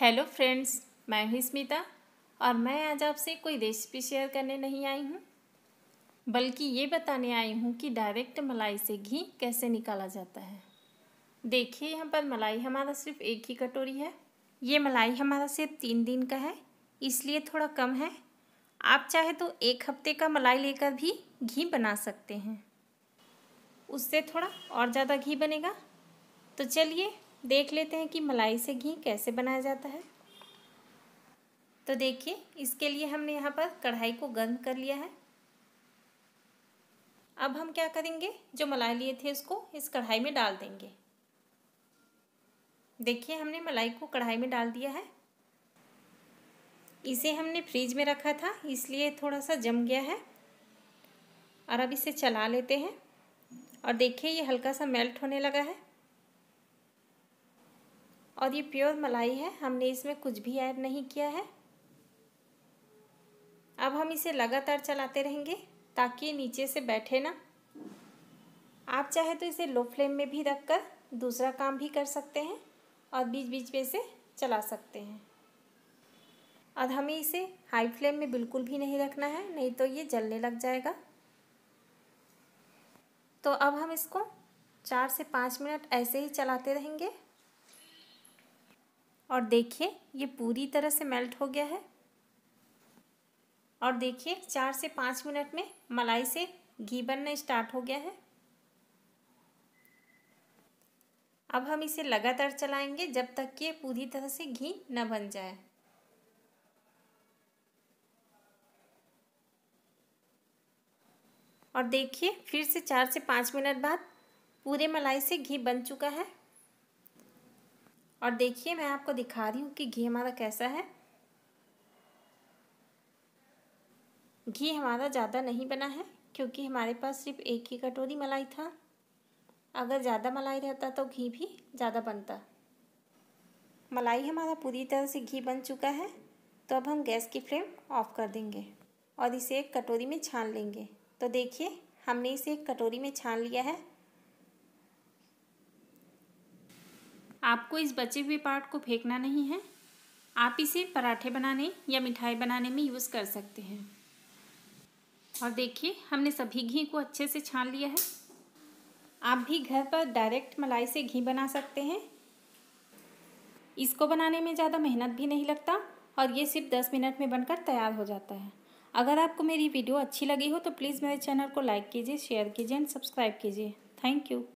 hello friends मैं हूँ स्मिता और मैं आज आपसे कोई रेसिपी शेयर करने नहीं आई हूँ बल्कि ये बताने आई हूँ कि डायरेक्ट मलाई से घी कैसे निकाला जाता है देखिए यहाँ पर मलाई हमारा सिर्फ एक ही कटोरी है ये मलाई हमारा सिर्फ तीन दिन का है इसलिए थोड़ा कम है आप चाहे तो एक हफ्ते का मलाई लेकर भी घी बना सकते हैं उससे थोड़ा और ज़्यादा घी बनेगा तो चलिए देख लेते हैं कि मलाई से घी कैसे बनाया जाता है तो देखिए इसके लिए हमने यहाँ पर कढ़ाई को गर्म कर लिया है अब हम क्या करेंगे जो मलाई लिए थे उसको इस कढ़ाई में डाल देंगे देखिए हमने मलाई को कढ़ाई में डाल दिया है इसे हमने फ्रिज में रखा था इसलिए थोड़ा सा जम गया है और अब इसे चला लेते हैं और देखिए ये हल्का सा मेल्ट होने लगा है और ये प्योर मलाई है हमने इसमें कुछ भी ऐड नहीं किया है अब हम इसे लगातार चलाते रहेंगे ताकि नीचे से बैठे ना आप चाहे तो इसे लो फ्लेम में भी रख कर दूसरा काम भी कर सकते हैं और बीच बीच में इसे चला सकते हैं और हमें इसे हाई फ्लेम में बिल्कुल भी नहीं रखना है नहीं तो ये जलने लग जाएगा तो अब हम इसको चार से पाँच मिनट ऐसे ही चलाते रहेंगे और देखिए ये पूरी तरह से मेल्ट हो गया है और देखिए चार से पाँच मिनट में मलाई से घी बनना स्टार्ट हो गया है अब हम इसे लगातार चलाएंगे जब तक कि पूरी तरह से घी न बन जाए और देखिए फिर से चार से पाँच मिनट बाद पूरे मलाई से घी बन चुका है और देखिए मैं आपको दिखा रही हूँ कि घी हमारा कैसा है घी हमारा ज़्यादा नहीं बना है क्योंकि हमारे पास सिर्फ एक ही कटोरी मलाई था अगर ज़्यादा मलाई रहता तो घी भी ज़्यादा बनता मलाई हमारा पूरी तरह से घी बन चुका है तो अब हम गैस की फ्लेम ऑफ कर देंगे और इसे एक कटोरी में छान लेंगे तो देखिए हमने इसे एक कटोरी में छान लिया है आपको इस बचे हुए पार्ट को फेंकना नहीं है आप इसे पराठे बनाने या मिठाई बनाने में यूज़ कर सकते हैं और देखिए हमने सभी घी को अच्छे से छान लिया है आप भी घर पर डायरेक्ट मलाई से घी बना सकते हैं इसको बनाने में ज़्यादा मेहनत भी नहीं लगता और ये सिर्फ दस मिनट में बनकर तैयार हो जाता है अगर आपको मेरी वीडियो अच्छी लगी हो तो प्लीज़ मेरे चैनल को लाइक कीजिए शेयर कीजिए एंड सब्सक्राइब कीजिए थैंक यू